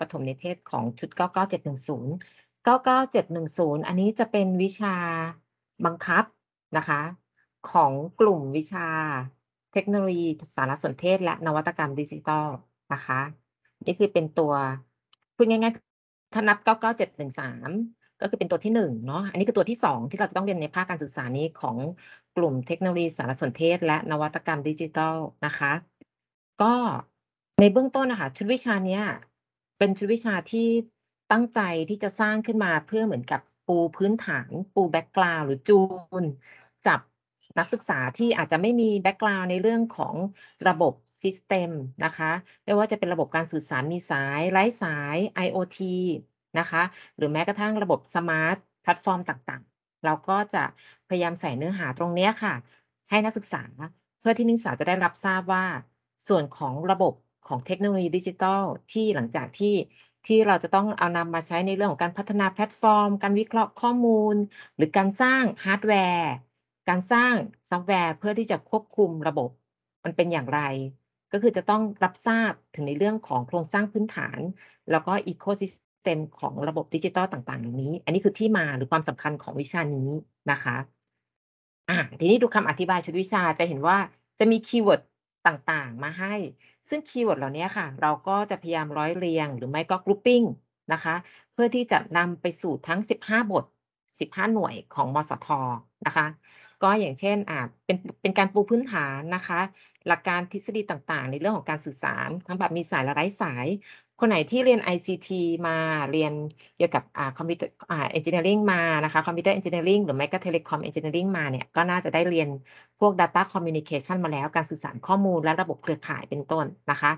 ปฐมนิเทศของชุด99710 99710อันนี้จะเป็นวิชาบังคับนะคะ ของกลุ่มวิชา เทคโนโลยีสารสนเทศ และนวัตกรรมดิจิตอลนะคะ นี่คือเป็นตัวพูดง่ายๆถ้านับ99713ก็คือเป็นตัวที่1เนาะ อันนี้คือตัวที่2ที่เราจะต้องเรียนในภาคการศึกษานี้ของกลุ่มเทคโนโลยีสารสนเทศ และนวัตกรรมดิจิตอลนะคะ ก็ในเบื้องต้นนะคะ ชุดวิชานี้เป็นชุดวิชาที่ตั้งใจที่จะสร้างขึ้นมาเพื่อเหมือนกับปูพื้นฐาน ปูแบ็กกราวหรือจูนจับนักศึกษาที่อาจจะไม่มีแบ็กกราวในเรื่องของระบบซิสเต็มนะคะ ไม่ว่าจะเป็นระบบการสื่อสารมีสาย ไร้สาย IoT นะคะ หรือแม้กระทั่งระบบสมาร์ทแพลตฟอร์มต่างๆ เราก็จะพยายามใส่เนื้อหาตรงนี้ค่ะ ให้นักศึกษา เพื่อที่นักศึกษาจะได้รับทราบว่า ส่วนของระบบของเทคโนโลยีดิจิทัลที่หลังจากที่ที่เราจะต้องเอานำมาใช้ในเรื่องของการพัฒนาแพลตฟอร์ม การวิเคราะห์ข้อมูล หรือการสร้างฮาร์ดแวร์ การสร้างซอฟต์แวร์ เพื่อที่จะควบคุมระบบมันเป็นอย่างไร ก็คือจะต้องรับทราบถึงในเรื่องของโครงสร้างพื้นฐาน แล้วก็อีโคซิสเต็มของระบบดิจิตอลต่างๆเหล่านี้ อันนี้คือที่มาหรือความสำคัญของวิชานี้นะคะอ่ะทีนี้ดูคำอธิบายชุดวิชาจะเห็นว่าจะมีคีย์เวิร์ดต่างๆมาให้ซึ่งคีย์เวิร์ดเหล่านี้ค่ะ เราก็จะพยายามร้อยเรียงหรือไม่ก็กรุ๊ปปิ้งนะคะเพื่อที่จะนำไปสู่ทั้ง 15 บท 15 หน่วยของมสทนะคะ ก็อย่างเช่นอาจเป็นเป็นการปูพื้นฐานนะคะหลักการทฤษฎีต่างๆ ในเรื่องของการสื่อสาร ทั้งแบบมีสายและไร้สาย คนไหนที่เรียน ICT มาเรียนเกี่ยวกับคอมพิวเตอร์เอนจิเนียริงมานะคะคอมพิวเตอร์เอนจิเนียริงหรือแม้กระทั่งเทเลคอมเอนจิเนียริงมาเนี่ยก็น่าจะได้เรียนพวก Data Communication มาแล้ว การสื่อสารข้อมูลและระบบเครือข่ายเป็นต้นนะคะ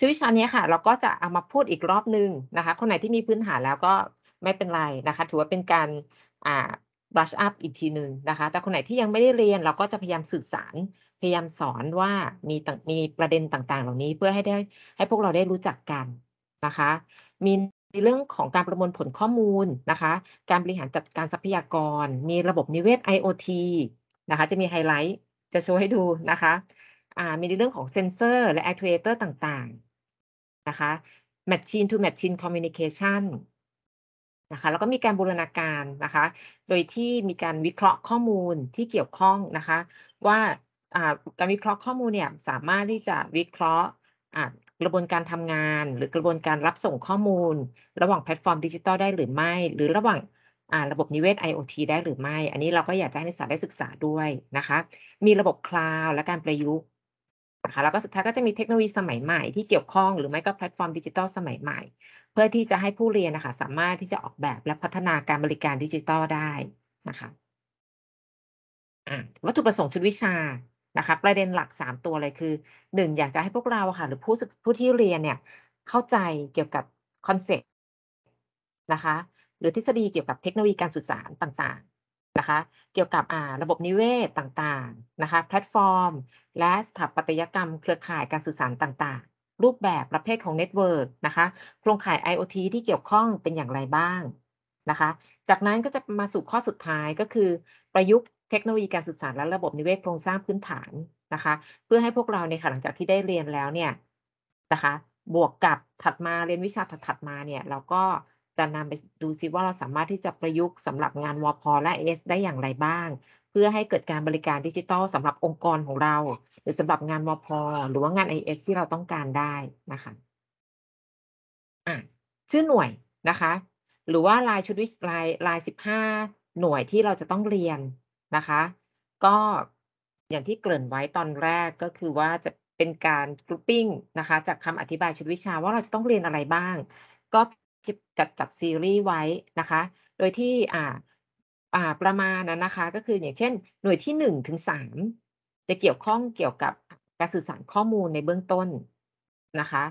ชวิชานี้ค่ะเราก็จะเอามาพูดอีกรอบนึงนะคะคนไหนที่มีพื้นฐานแล้วก็ไม่เป็นไรนะคะถือว่าเป็นการอ่า brush up อีกทีหนึ่งนะคะแต่คนไหนที่ยังไม่ได้เรียนเราก็จะพยายามสื่อสารพยายามสอนว่ามีมีประเด็นต่างๆ เหล่านี้เพื่อให้ได้ให้พวกเราได้รู้จักกันนะคะ มีในเรื่องของการประมวลผลข้อมูลนะคะ การบริหารจัดการทรัพยากร มีระบบนิเวศ IoT นะคะ จะมีไฮไลท์ จะโชว์ให้ดูนะคะมีในเรื่องของเซนเซอร์และแอคทูเอเตอร์ต่างๆนะคะ Machine to Machine Communication นะคะแล้วก็มีการบูรณาการนะคะ โดยที่มีการวิเคราะห์ข้อมูลที่เกี่ยวข้องนะคะว่าการวิเคราะห์ข้อมูลเนี่ยสามารถที่จะวิเคราะห์กระบวนการทำงาน หรือกระบวนการรับส่งข้อมูล ระหว่างแพลตฟอร์มดิจิตอลได้หรือไม่ หรือระหว่างระบบนิเวศ IoT ได้หรือไม่ อันนี้เราก็อยากจะให้นักศึกษาได้ศึกษาด้วยนะคะ มีระบบคลาวด์และการประยุกต์นะคะแล้วก็สุดท้ายก็จะมีเทคโนโลยีสมัยใหม่ที่เกี่ยวข้องหรือไม่ก็แพลตฟอร์มดิจิทัลสมัยใหม่ เพื่อที่จะให้ผู้เรียนนะคะสามารถที่จะออกแบบและพัฒนาการบริการดิจิทัลได้นะคะวัตถุประสงค์ชุดวิชานะคะประเด็นหลัก 3 ตัวเลยคือ 1 อยากจะให้พวกเราค่ะ หรือผู้ศึกผู้ที่เรียนเนี่ยเข้าใจเกี่ยวกับคอนเซ็ปต์นะคะหรือทฤษฎีเกี่ยวกับเทคโนโลยีการสื่อสารต่างๆนะคะเกี่ยวกับอ่าระบบนิเวศต่างๆนะคะแพลตฟอร์ม และสถาปัตยกรรม เครือข่ายการสื่อสารต่างๆ รูปแบบประเภทของเน็ตเวิร์กนะคะ โครงข่าย IoT ที่เกี่ยวข้องเป็นอย่างไรบ้างนะคะ จากนั้นก็จะมาสู่ข้อสุดท้ายก็คือประยุกต์เทคโนโลยีการสื่อสาร และระบบนิเวศโครงสร้างพื้นฐานนะคะ เพื่อให้พวกเราเนี่ยค่ะหลังจากที่ได้เรียนแล้วเนี่ยนะคะ บวกกับถัดมาเรียนวิชาถัดมาเนี่ย เราก็จะนำไปดูซิว่าเราสามารถที่จะประยุกต์สำหรับงานวพและเอสได้อย่างไรบ้าง เพื่อให้เกิดการบริการดิจิทัลสำหรับองค์กรของเรา หรือสำหรับงานวพหรือว่างานไอเอสที่เราต้องการได้นะคะอ่ะชื่อหน่วยนะคะ หรือว่าลายชุดวิลายลายสิบห้าหน่วยที่เราจะต้องเรียนนะคะ ก็อย่างที่เกริ่นไว้ตอนแรกก็คือว่าจะเป็นการกรุ๊ปปิ้งนะคะจากคำอธิบายชุดวิชาว่าเราจะต้องเรียนอะไรบ้าง ก็จัดจัดซีรีส์ไว้นะคะ โดยที่อ่าอ่าประมาณนั้นนะคะ ก็คืออย่างเช่น หน่วยที่หนึ่งถึงสามจะเกี่ยวข้องเกี่ยวกับการสื่อสารข้อมูลในเบื้องต้นนะคะ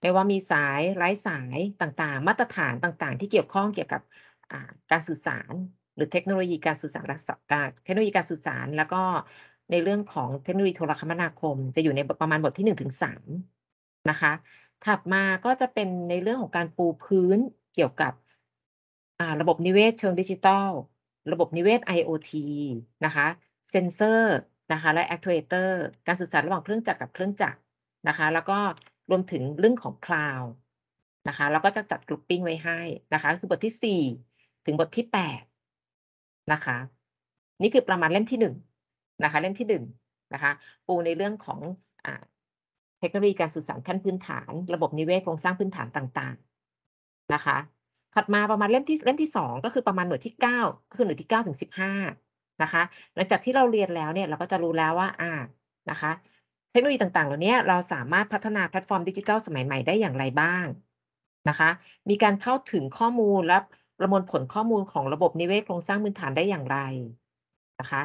ไม่ว่ามีสายไร้สายต่างๆ มาตรฐานต่างๆ ที่เกี่ยวข้องเกี่ยวกับการสื่อสารรือเทคโนโลยีการสื่อสารเทคโนโลยีการสื่อสารแล้วก็ในเรื่องของเทคโนโลยีโทรคมนาคม จะอยู่ในประมาณบทที่หนึ่งถึงสามนะคะ ถัดมาก็จะเป็นในเรื่องของการปูพื้นเกี่ยวกับระบบนิเวศเชิงดิจิทัล ระบบนิเวศ IoT นะคะเซนเซอร์นะคะและแอคทูเอเตอร์การสื่อสารระหว่างเครื่องจักรกับเครื่องจักรนะคะ แล้วก็รวมถึงเรื่องของคลาวด์นะคะแล้วก็จะจัดกลุ่มปิ้งไว้ให้นะคะคือบทที่ 4 ถึงบทที่ 8นะคะนี่คือประมาณเล่มที่หนึ่งนะคะเล่มที่หนึ่งนะคะ ปูในเรื่องของอเทคโนโลยีการสื่อสารขั้นพื้นฐาน ระบบนิเวศโครงสร้างพื้นฐานต่างๆนะคะ ถัดมาประมาณเล่มที่เล่มที่สองก็คือประมาณหน่วยที่เก้าคือหน่วยที่เก้าถึงสิบห้านะคะหลังจากที่เราเรียนแล้วเนี่ยเราก็จะรู้แล้วว่าอ่านะคะ เทคโนโลยีต่างๆ เหล่านี้เราสามารถพัฒนาแพลตฟอร์มดิจิทัลสมัยใหม่ได้อย่างไรบ้างนะคะ มีการเข้าถึงข้อมูลและประมวลผลข้อมูลของระบบนิเวศโครงสร้างพื้นฐานได้อย่างไรนะคะ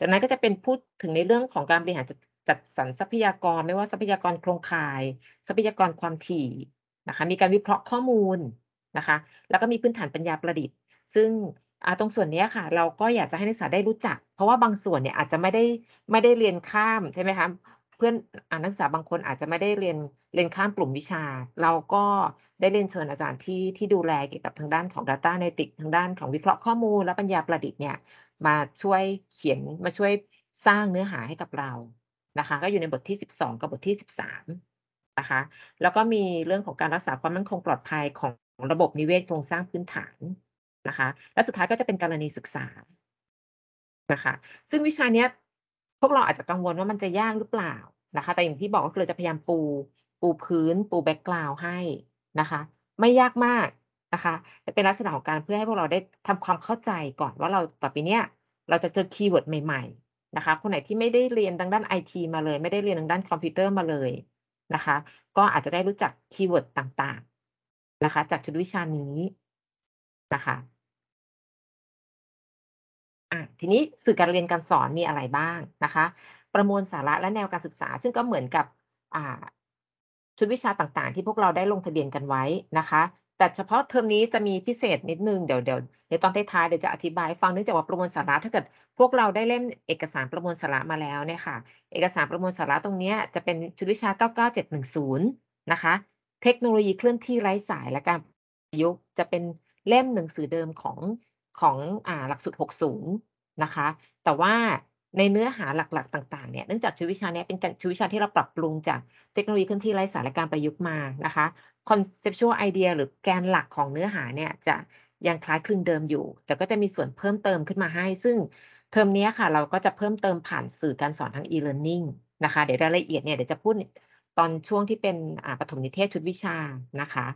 จากนั้นก็จะเป็นพูดถึงในเรื่องของการบริหารจัดสรรทรัพยากรไม่ว่าทรัพยากรโครงข่าย ทรัพยากรความถี่นะคะมีการวิเคราะห์ข้อมูลนะคะ แล้วก็มีพื้นฐานปัญญาประดิษฐ์ซึ่งตรงส่วนนี้ค่ะเราก็อยากจะให้นักศึกษาได้รู้จัก เพราะว่าบางส่วนเนี่ยอาจจะไม่ได้ไม่ได้เรียนข้ามใช่ไหมคะเพื่อนอนักศึกษาบางคนอาจจะไม่ได้เรียนเรียนข้ามกลุ่มวิชา เราก็ได้เรียนเชิญอาจารย์ที่ที่ดูแลเกี่ยวกับทางด้านของ Data าเนติกทางด้านของวิเคราะห์ข้อมูล และปัญญาประดิษฐ์เนี่ย มาช่วยเขียนมาช่วยสร้างเนื้อหาให้กับเรานะคะ ก็อยู่ในบทที่ 12 กับบทที่ 13นะคะ แล้วก็มีเรื่องของการรักษาความมั่นคงปลอดภัยของระบบนิเวศโครงสร้างพื้นฐานนะคะ และสุดท้ายก็จะเป็นกรณีศึกษานะคะซึ่งวิชานี้พวกเราอาจจะกังวลว่ามันจะยากหรือเปล่านะคะ แต่อย่างที่บอกก็คือจะพยายามปู ปูพื้น ปูแบ็กกราวด์ให้นะคะไม่ยากมากนะคะจะเป็นลักษณะของการเพื่อให้พวกเราได้ทำความเข้าใจก่อนว่าเราต่อไปเนี้ยเราจะเจอคีย์เวิร์ดใหม่ๆ นะคะ คนไหนที่ไม่ได้เรียนทางด้านไอทีมาเลย ไม่ได้เรียนทางด้านคอมพิวเตอร์มาเลยนะคะ ก็อาจจะได้รู้จักคีย์เวิร์ดต่างๆนะคะ จากชุดวิชานี้นะคะอ่ะทีนี้สื่อการเรียนการสอนมีอะไรบ้างนะคะ ประมวลสาระและแนวการศึกษา ซึ่งก็เหมือนกับอ่าชุดวิชาต่างๆ ที่พวกเราได้ลงทะเบียนกันไว้นะคะ แต่เฉพาะเทอมนี้จะมีพิเศษนิดนึงเดี๋ยวเดี๋ยวเดี๋ยวตอนท้ายๆเดี๋ยวจะอธิบาย ฟังเนื่องจากว่าประมวลสาระถ้าเกิดพวกเราได้เล่นเอกสารประมวลสาระมาแล้วเนี่ยค่ะเอกสารประมวลสาระตรงนี้จะเป็นชุดวิชา 99710 นะคะ เทคโนโลยีเคลื่อนที่ไร้สาย และการประยุกต์จะเป็นเล่มหนังสือเดิมของของอหลักสูตร60นะคะ แต่ว่าในเนื้อหาหลักๆ ต่างๆ เนี่ยเนื่องจากชีวิชาเนี้ยเป็นชีวิชาที่เราปรับปรุงจากเทคโนโลยีเคลื่อนที่ไร้สารและการประยุกต์มานะคะ conceptual idea หรือแกนหลักของเนื้อหาเนี่ยจะยังคล้ายคลึงเดิมอยู่ แต่ก็จะมีส่วนเพิ่มเติมขึ้นมาให้ ซึ่งเทอมนี้ค่ะเราก็จะเพิ่มเติมผ่านสื่อการสอนทาง e-learning นะคะเดี๋ยวรายละเอียดเนี่ยเดี๋ยวจะพูดตอนช่วงที่เป็นปฐมนิเทศชุดวิชานะคะ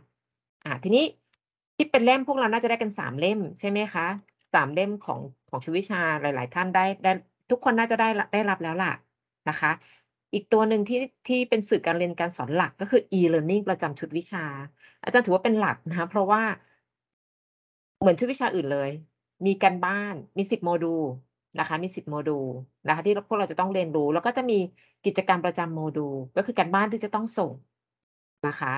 ทีนี้ที่เป็นเล่มพวกเราน่าจะได้กันสามเล่ม ใช่ไหมคะสามเล่มของของชีวิชาหลาย ๆ ท่านได้ได้ทุกคนน่าจะได้ได้รับแล้วล่ะนะคะ อีกตัวหนึ่งที่ที่เป็นสื่อการเรียนการสอนหลัก ก็คือ e-learning ประจำชุดวิชา อาจารย์ถือว่าเป็นหลักนะคะ เพราะว่า เหมือนชุดวิชาอื่นเลย มีการบ้าน มีสิบโมดูลนะคะ มีสิบโมดูลนะคะ ที่พวกเราจะต้องเรียนรู้แล้วก็จะมีกิจกรรมประจำโมดูลก็คือการบ้านที่จะต้องส่งนะคะ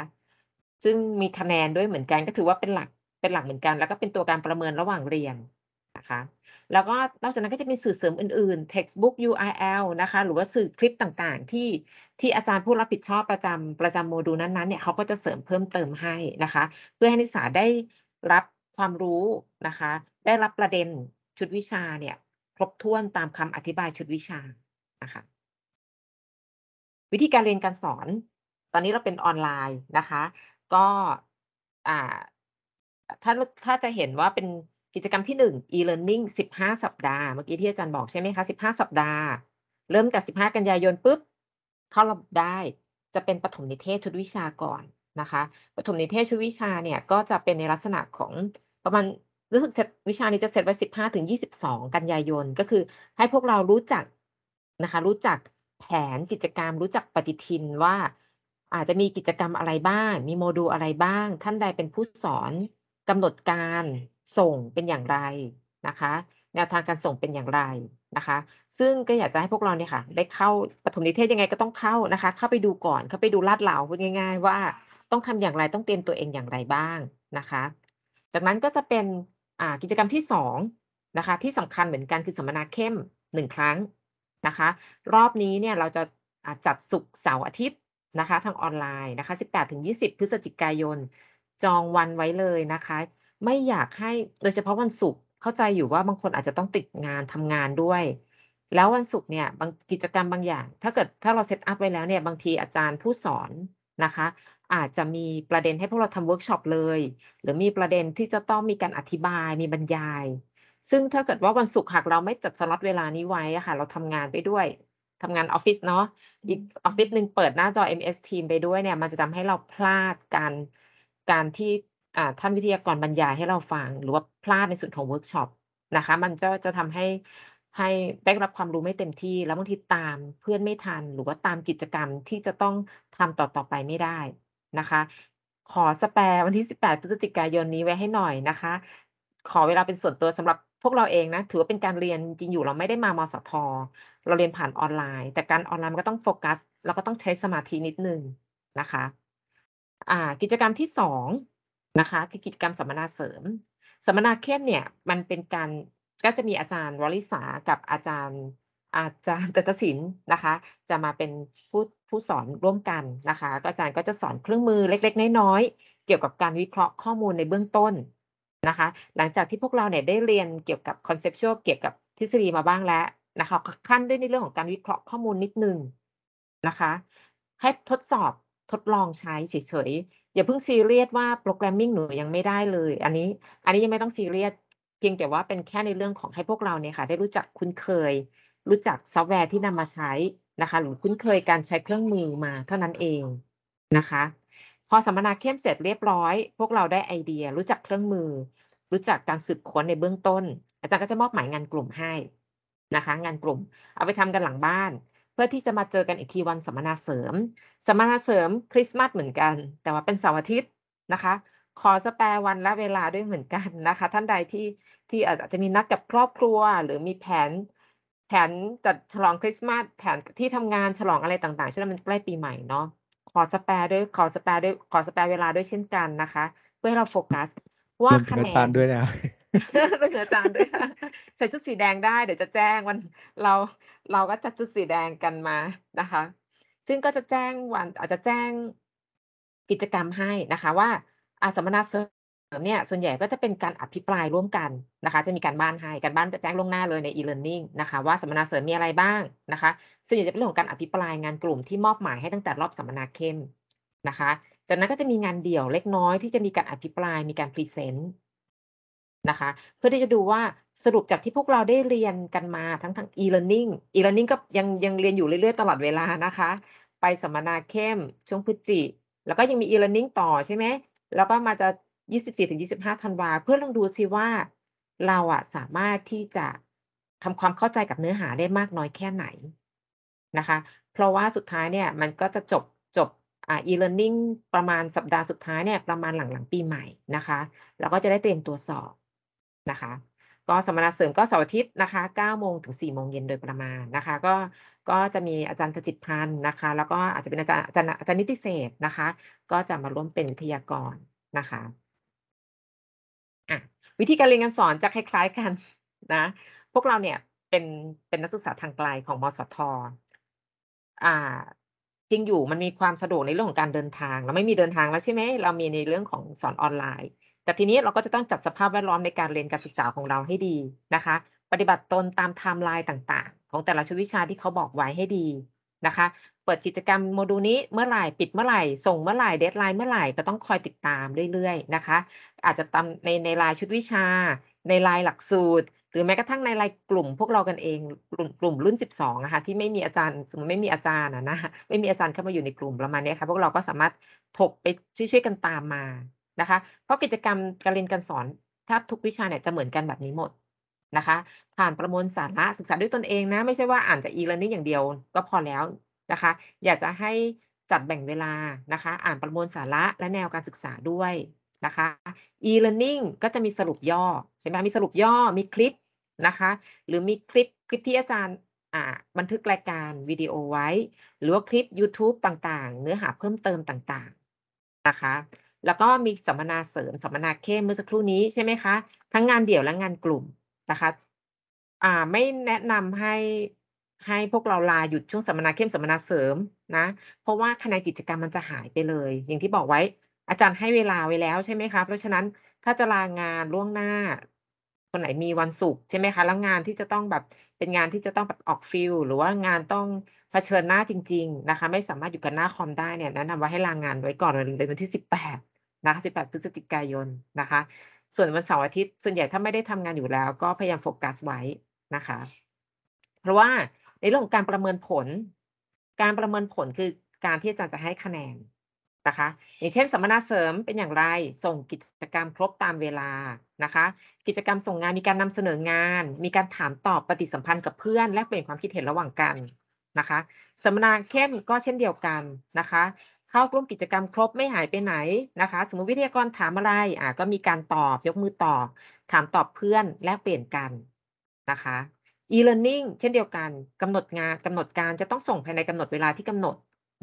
ซึ่งมีคะแนนด้วยเหมือนกันก็ถือว่าเป็นหลักเป็นหลักเหมือนกัน แล้วก็เป็นตัวการประเมินระหว่างเรียนนะคะ แล้วก็นอกจากนั้นก็จะเป็นสื่อเสริมอื่นๆ textbook URL นะคะ หรือว่าสื่อคลิปต่างๆ ที่ที่อาจารย์ผู้รับผิดชอบประจำประจำโมดูล นั้น ๆ เนี่ยเขาก็จะเสริมเพิ่มเติมให้นะคะ เพื่อให้นักศึกษาได้รับความรู้นะคะ ได้รับประเด็นชุดวิชาเนี่ย ครบถ้วนตามคำอธิบายชุดวิชานะคะ วิธีการเรียนการสอน ตอนนี้เราเป็นออนไลน์นะคะก็อ่า ถ้า ถ้าจะเห็นว่าเป็นกิจกรรมที่หนึ่ง e-learning สิบห้าสัปดาห์ เมื่อกี้ ที่อาจารย์ บอก ใช่ไหมคะสิบห้าสัปดาห์ เริ่มแต่สิบห้ากันยายนปุ๊บ เข้ารับได้ จะเป็น ปฐมนิเทศชุดวิชาก่อน นะคะ ปฐมนิเทศชุดวิชา เนี่ย ก็จะเป็นในลักษณะของ ประมาณ รู้สึก เสร็จ วิชานี้ จะ เส็จไว้สิบห้าถึงยี่สิบสอง กันยายน ก็คือให้พวกเรารู้จัก นะคะ รู้จัก แผนกิจกรรม รู้จัก ปฏิทิน ว่าอาจจะมีกิจกรรมอะไรบ้าง มีโมดูลอะไรบ้าง ท่านใดเป็นผู้สอนกำหนดการส่งเป็นอย่างไรนะคะ แนวทางการส่งเป็นอย่างไรนะคะ ซึ่งก็อยากจะให้พวกเราเนี่ยค่ะได้เข้าปฐมนิเทศยังไง ก็ต้องเข้านะคะ เข้าไปดูก่อนเข้าไปดูลาดเหลาง่าย ๆ ว่าต้องทำอย่างไรต้องเตรียมตัวเองอย่างไรบ้างนะคะ จากนั้นก็จะเป็นกิจกรรมที่2นะคะที่สำคัญเหมือนกันคือสัมมนาเข้ม1ครั้งนะคะรอบนี้เนี่ยเราจะจัดสุกเสาร์อาทิตย์นะคะทางออนไลน์นะคะ 18-20 พฤศจิกายนจองวันไว้เลยนะคะ ไม่อยากให้โดยเฉพาะวันศุกร์เข้าใจอยู่ว่าบางคนอาจจะต้องติดงานทำงานด้วย แล้ววันศุกร์เนี่ยบางกิจกรรมบางอย่าง ถ้าเกิดถ้าเราเซตอัพไว้แล้วเนี่ยบางทีอาจารย์ผู้สอนนะคะ อาจจะมีประเด็นให้พวกเราทำเวิร์กช็อปเลย หรือมีประเด็นที่จะต้องมีการอธิบายมีบรรยาย ซึ่งถ้าเกิดว่าวันศุกร์หากเราไม่จัดสล็อตเวลานี้ไว้ค่ะเราทำงานไปด้วยทำงานออฟฟิศเนาะ อีกออฟฟิศหนึ่งเปิดหน้าจอ MS Team ไปด้วยเนี่ย มันจะทำให้เราพลาดการ การที่ท่านวิทยากรบรรยายให้เราฟัง หรือว่าพลาดในส่วนของเวิร์กช็อปนะคะ มันจะ จะทำให้ ให้ ได้รับความรู้ไม่เต็มที่ แล้วบางทีตามเพื่อนไม่ทัน หรือว่าตามกิจกรรมที่จะต้องทำต่อต่อไปไม่ได้นะคะ ขอสแปรวันที่ 18 พฤศจิกายนนี้ไว้ให้หน่อยนะคะ ขอเวลาเป็นส่วนตัวสำหรับพวกเราเองนะ ถือว่าเป็นการเรียนจริงอยู่เราไม่ได้มามสทเราเรียนผ่านออนไลน์ แต่การออนไลน์มันก็ต้องโฟกัส แล้วก็ต้องใช้สมาธินิดนึงนะคะ อ่า กิจกรรมที่สองนะคะคือกิจกรรมสัมมนาเสริม สัมมนาเข้มเนี่ยมันเป็นการก็จะมีอาจารย์วริษากับอาจารย์อาจารย์ตตศินนะคะ จะมาเป็นผู้ผู้สอนร่วมกันนะคะก็อาจารย์ก็จะสอนเครื่องมือเล็กๆ น้อยๆเกี่ยวกับการวิเคราะห์ข้อมูลในเบื้องต้นนะคะ หลังจากที่พวกเราเนี่ยได้เรียนเกี่ยวกับคอนเซปชวลเกี่ยวกับทฤษฎีมาบ้างแล้วนะคะขั้นด้วยในเรื่องของการวิเคราะห์ข้อมูลนิดนึงนะคะให้ทดสอบทดลองใช้เฉยๆอย่าเพิ่งซีเรียสว่าโปรแกรมมิ่งหนูยังไม่ได้เลย อันนี้อันนี้ยังไม่ต้องซีเรียสเพียงแต่ว่าเป็นแค่ในเรื่องของให้พวกเราเนี่ยค่ะ ได้รู้จักคุ้นเคย รู้จักซอฟต์แวร์ที่นำมาใช้นะคะหรือคุ้นเคยการใช้เครื่องมือมา เท่านั้นเองนะคะ พอสัมมนาเข้มเสร็จเรียบร้อย พวกเราได้ไอเดียรู้จักเครื่องมือ รู้จักการสืบค้นในเบื้องต้น อาจารย์ก็จะมอบหมายงานกลุ่มให้นะคะงานกลุ่มเอาไปทำกันหลังบ้าน เพื่อที่จะมาเจอกันอีกทีวันสัมมนาเสริมสัมมนาเสริมคริสต์มาสเหมือนกัน แต่ว่าเป็นเสาร์อาทิตย์นะคะ ขอสแปรวันและเวลาด้วยเหมือนกันนะคะ ท่านใดที่ที่อาจจะมีนัดกับครอบครัว หรือมีแผน แผนจัดฉลองคริสต์มาสแผนที่ทำงานฉลองอะไรต่างๆช่วงนั้นมันใกล้ปีใหม่เนาะขอสแปรด้วย ขอสแปรด้วย ขอสแปรเวลาด้วยเช่นกันนะคะเพื่อให้เราโฟกัสว่าคะแนนด้วยนะต้องเหนืออาจารย์ด้วยค่ะใส่ชุดสีแดงได้เดี๋ยวจะแจ้งวันเราเราก็จัดชุดสีแดงกันมานะคะ ซึ่งก็จะแจ้งวันอาจจะแจ้งกิจกรรมให้นะคะว่าอาสมนาเสริมเนี่ยส่วนใหญ่ก็จะเป็นการอภิปรายร่วมกันนะคะ จะมีการบ้านให้การบ้านจะแจ้งล่วงหน้าเลยใน e-learning นะคะ ว่าสมนาเสริมมีอะไรบ้างนะคะ ส่วนใหญ่จะเป็นเรื่องของการอภิปรายงานกลุ่มที่มอบหมายให้ตั้งแต่รอบสมมนาเข้มนะคะ จากนั้นก็จะมีงานเดี่ยวเล็กน้อยที่จะมีการอภิปรายมีการพรีเซนต์นะคะเพื่อที่จะดูว่าสรุปจากที่พวกเราได้เรียนกันมาทั้งทั้ง e-learning e-learning ก็ยังยังเรียนอยู่เรื่อยๆตลอดเวลานะคะ ไปสัมมนาเข้ม ช่วงพฤศจิ แล้วก็ยังมี e-learning ต่อใช่ไหมแล้วก็มาจะ 24-25ธันวา เพื่อลองดูซิว่าเราอะสามารถที่จะทำความเข้าใจกับเนื้อหาได้มากน้อยแค่ไหนนะคะ เพราะว่าสุดท้ายเนี่ยมันก็จะจบจบอ่า e-learning ประมาณสัปดาห์สุดท้ายเนี่ยประมาณหลังๆปีใหม่นะคะ แล้วก็จะได้เตรียมตัวสอบนะคะก็สัมมนาเสริมก็เสาร์อาทิตย์นะคะ9โมงถึง4โมงเย็นโดยประมาณนะคะ ก็ก็จะมีอาจารย์ธจิตพันธ์นะคะ แล้วก็อาจจะเป็นอาจารย์อาจารย์นิติเศษนะคะ ก็จะมาร่วมเป็นวิทยากรนะคะอ่ะวิธีการเรียนการสอนจะคล้ายๆกันนะพวกเราเนี่ยเป็นเป็นนักศึกษาทางไกลของมสทอ่าจริงอยู่มันมีความสะดวกในเรื่องของการเดินทาง เราไม่มีเดินทางแล้วใช่ไหมเรามีในเรื่องของสอนออนไลน์แต่ทีนี้เราก็จะต้องจัดสภาพแวดล้อมในการเรียนการศึกษาของเราให้ดีนะคะ ปฏิบัติตนตามไทม์ไลน์ต่างๆของแต่ละชุดวิชาที่เขาบอกไว้ให้ดีนะคะเปิดกิจกรรมโมดูลนี้เมื่อไหร่ปิดเมื่อไหร่ส่งเมื่อไหร่เดทไลน์เมื่อไหร่ก็ต้องคอยติดตามเรื่อยๆนะคะ อาจจะตามในในรายชุดวิชา ในรายหลักสูตร หรือแม้กระทั่งในรายกลุ่มพวกเรากันเองกลุ่มกลุ่มรุ่น12นะคะ ที่ไม่มีอาจารย์สมมติไม่มีอาจารย์นะไม่มีอาจารย์เข้ามาอยู่ในกลุ่มประมาณนี้ค่ะพวกเราก็สามารถถกไปช่วยๆ กันตามมานะคะเพราะกิจกรรมการเรียนการสอนแทบทุกวิชาเนี่ยจะเหมือนกันแบบนี้หมดนะคะผ่านประมวลสาระศึกษาด้วยตนเองนะไม่ใช่ว่าอ่านจากอีเลนนี่อย่างเดียวก็พอแล้วนะคะ อยากจะให้จัดแบ่งเวลานะคะ อ่านประมวลสาระและแนวการศึกษาด้วยนะคะ e-learning ก็จะมีสรุปย่อ ใช่ไหมมีสรุปย่อมีคลิปนะคะ หรือมีคลิปคลิปที่อาจารย์บันทึกรายการวิดีโอไว้ หรือว่าคลิป YouTube ต่างๆ เนื้อหาเพิ่มเติมต่างๆนะคะแล้วก็มีสัมมนาเสริมสัมมนาเข้มเมื่อสักครู่นี้ใช่ไหมคะทั้งงานเดี่ยวและงานกลุ่มนะคะ อ่าไม่แนะนำให้ให้พวกเราลาหยุดช่วงสัมมนาเข้มสัมมนาเสริมนะเพราะว่าคะแนนกิจกรรมมันจะหายไปเลย อย่างที่บอกไว้อาจารย์ให้เวลาไว้แล้วใช่ไหมคะเพราะฉะนั้นถ้าจะลางานล่วงหน้า คนไหนมีวันศุกร์ใช่ไหมคะ แล้วงานที่จะต้องแบบเป็นงานที่จะต้องแบบออกฟิลหรือว่างานต้องเผชิญหน้าจริง ๆนะคะ ไม่สามารถอยู่กันหน้าคอมได้เนี่ยแนะนำว่าให้ลางานไว้ก่อนเลยวันที่สิบแปดนะคะ18พฤศจิกายนนะคะ ส่วนวันเสาร์อาทิตย์ส่วนใหญ่ถ้าไม่ได้ทำงานอยู่แล้ว ก็พยายามโฟกัสไว้นะคะ เพราะว่าในเรื่องของการประเมินผล การประเมินผลคือการที่อาจารย์จะให้คะแนนนะคะ อย่างเช่น สัมมนาเสริมเป็นอย่างไร ส่งกิจกรรมครบตามเวลานะคะ กิจกรรมส่งงานมีการนำเสนองาน มีการถามตอบปฏิสัมพันธ์กับเพื่อน และเปลี่ยนความคิดเห็นระหว่างกันนะคะ สัมมนาเข้มก็เช่นเดียวกันนะคะเข้าร่วมกิจกรรมครบไม่หายไปไหนนะคะ สมมติวิทยากรถามอะไรอ่ะก็มีการตอบ ยกมือตอบ ถามตอบเพื่อนแลกเปลี่ยนกันนะคะ e-learning เช่นเดียวกันกำหนดงานกำหนดการจะต้องส่งภายในกำหนดเวลาที่กำหนด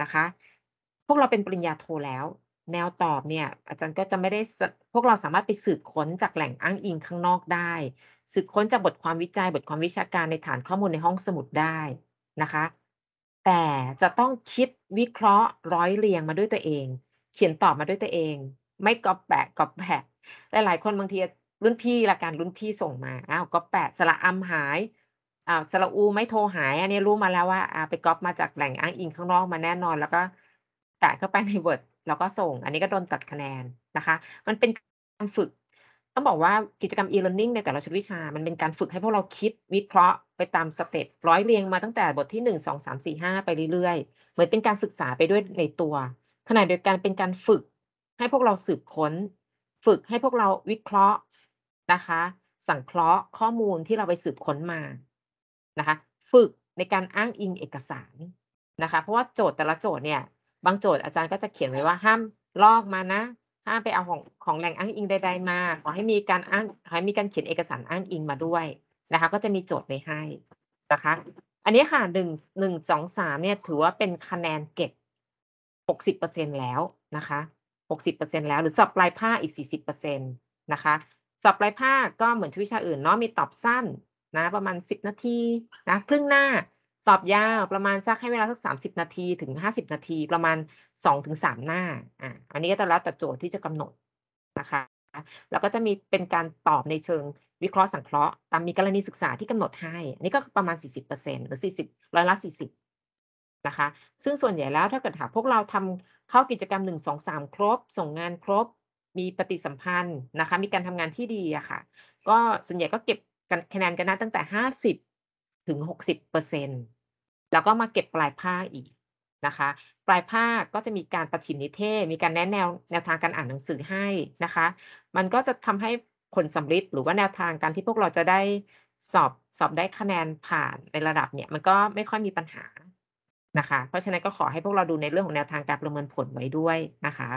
นะคะ พวกเราเป็นปริญญาโทแล้ว แนวตอบเนี่ย อาจารย์ก็จะไม่ได้พวกเราสามารถไปสืบค้นจากแหล่งอ้างอิงข้างนอกได้ สืบค้นจากบทความวิจัย บทความวิชาการในฐานข้อมูลในห้องสมุดได้นะคะแต่จะต้องคิดวิเคราะห์ร้อยเรียงมาด้วยตัวเอง เขียนตอบมาด้วยตัวเอง ไม่ก๊อปแปะก๊อปแปะหลาย ๆ คนบางทีรุ่นพี่ละกันรุ่นพี่ส่งมาอ้าวก๊อปแปะสระอำหายอ้าวสระอูไม่โทรหาย อันนี้รู้มาแล้วว่าอ่าไปก๊อปมาจากแหล่งอ้างอิงข้างนอกมาแน่นอน แล้วก็แปะเข้าไปในเวิร์ดแล้วก็ส่ง อันนี้ก็โดนตัดคะแนนนะคะ มันเป็นการฝึก ต้องบอกว่ากิจกรรม e-learning ในแต่ละชุดวิชามันเป็นการฝึก ให้พวกเราคิดวิเคราะห์ไปตามสเต็ปร้อยเรียงมาตั้งแต่บทที่หนึ่งสองสามสี่ห้าไปเรื่อยๆ เหมือนเป็นการศึกษาไปด้วยในตัวขณะเดียวกันเป็นการฝึก ให้พวกเราสืบค้น ฝึกให้พวกเราวิเคราะห์นะคะสังเคราะห์ข้อมูลที่เราไปสืบค้นมานะคะ ฝึกในการอ้างอิงเอกสารนะคะ เพราะว่าโจทย์แต่ละโจทย์เนี่ย บางโจทย์อาจารย์ก็จะเขียนไว้ว่าห้ามลอกมานะ ห้ามไปเอาของของแหล่งอ้างอิงใดๆมาขอให้มีการอ้างขอให้มีการเขียนเอกสารอ้างอิงมาด้วยนะคะก็จะมีโจทย์ไปให้นะคะอันนี้ค่ะหนึ่งหนึ่งสองสามเนี่ยถือว่าเป็นคะแนนเก็บหกสิบเปอร์เซ็นแล้วนะคะหกสิบเปอร์เซ็นแล้วหรือสอบปลายภาคอีกสี่สิบเปอร์เซ็นตนะคะ สอบปลายภาคก็เหมือนวิชาอื่นเนาะมีตอบสั้นนะประมาณสิบนาทีนะครึ่งหน้าตอบยาวประมาณสักให้เวลาสักสามสิบนาที ถึงห้าสิบนาทีประมาณสองถึงสามหน้าอ่ะอันนี้ก็จะแล้วแต่โจทย์ที่จะกำหนดนะคะแล้วก็จะมีเป็นการตอบในเชิงวิเคราะห์สังเคราะห์ ตามมีกรณีศึกษาที่กำหนดให้ นี่ก็ประมาณ 40%หรือ 40ร้อยละ40นะคะ ซึ่งส่วนใหญ่แล้วถ้าเกิดหากพวกเราทำเข้ากิจกรรม1 2 3 ครบ ส่งงานครบมีปฏิสัมพันธ์นะคะ มีการทำงานที่ดีอะค่ะ ก็ส่วนใหญ่ก็เก็บคะแนนกันนะตั้งแต่ 50 ถึง 60%แล้วก็มาเก็บปลายภาคอีกนะคะ ปลายภาคก็จะมีการประชิมนิเทศ มีการแนะแนวแนวทางการอ่านหนังสือให้นะคะ มันก็จะทำให้ผลสำลิดหรือว่าแนวทางการที่พวกเราจะได้สอบสอบได้คะแนนผ่านในระดับเนี่ย มันก็ไม่ค่อยมีปัญหานะคะ เพราะฉะนั้นก็ขอให้พวกเราดูในเรื่องของแนวทางการประเมินผลไว้ด้วยนะคะ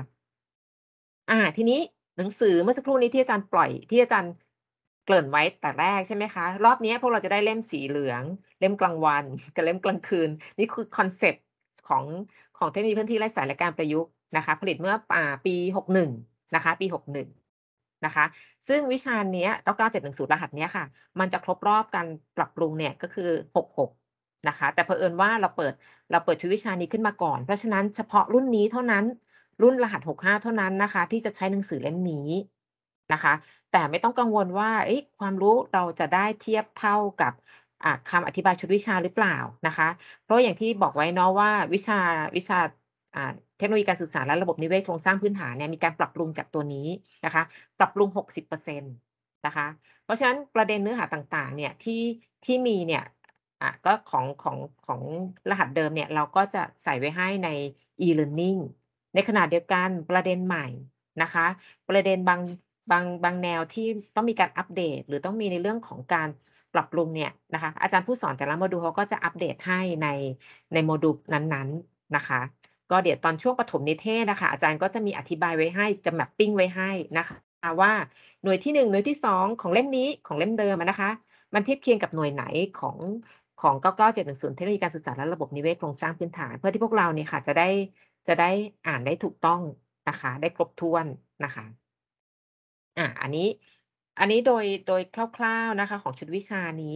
อ่าทีนี้หนังสือเมื่อสักครู่นี้ที่อาจารย์ปล่อยที่อาจารย์เกริ่นไว้แต่แรกใช่ไหมคะ รอบนี้พวกเราจะได้เล่มสีเหลือง เล่มกลางวันกับเล่มกลางคืน นี่คือคอนเซปต์ของของเทคโนโลยีพื้นที่ไร้สายและการประยุกต์นะคะ ผลิตเมื่อปี61นะคะ ปี61นะคะ ซึ่งวิชานี้เก้าเก้าเจ็ดหนึ่งศูนย์รหัสนี้ค่ะ มันจะครบรอบการปรับปรุงเนี่ยก็คือหกหกนะคะ แต่เผอิญว่าเราเปิดเราเปิดชุดวิชานี้ขึ้นมาก่อน เพราะฉะนั้นเฉพาะรุ่นนี้เท่านั้น รุ่นรหัส 65 เท่านั้นนะคะ ที่จะใช้หนังสือเล่มนี้นะคะ แต่ไม่ต้องกังวลว่าความรู้เราจะได้เทียบเท่ากับคำอธิบายชุดวิชาหรือเปล่านะคะ เพราะอย่างที่บอกไว้เนาะว่าวิชาวิชาเทคโนโลยีการสื่อสารและระบบนิเวศโครงสร้างพื้นฐานเนี่ยมีการปรับปรุงจากตัวนี้นะคะ ปรับปรุง 60%นะคะเพราะฉะนั้นประเด็นเนื้อหาต่างๆเนี่ยที่ที่มีเนี่ยอ่ะก็ของของของรหัสเดิมเนี่ยเราก็จะใส่ไว้ให้ใน e-learning ในขณะเดียวกันประเด็นใหม่นะคะ ประเด็นบางบางบางแนวที่ต้องมีการอัปเดต หรือต้องมีในเรื่องของการปรับปรุงเนี่ยนะคะ อาจารย์ผู้สอนแต่ละโมดูลเขาก็จะอัปเดตให้ในในโมดูลนั้นๆนะคะก็เดี๋ยว ตอนช่วงปฐมนิเทศนะคะ อาจารย์ก็จะมีอธิบายไว้ให้ จะแมปปิ้งไว้ให้นะคะ ว่าหน่วยที่1หน่วยที่2ของเล่มนี้ของเล่มเดิมนะคะ มันเทียบเคียงกับหน่วยไหนของของ99710เทคโนโลยีการสื่อสารและระบบนิเวศโครงสร้างพื้นฐาน เพื่อที่พวกเราเนี่ยค่ะจะได้จะได้อ่านได้ถูกต้องนะคะ ได้ครบถ้วนนะคะ อ่าอันนี้อันนี้โดยโดยคร่าวๆนะคะ ของชุดวิชานี้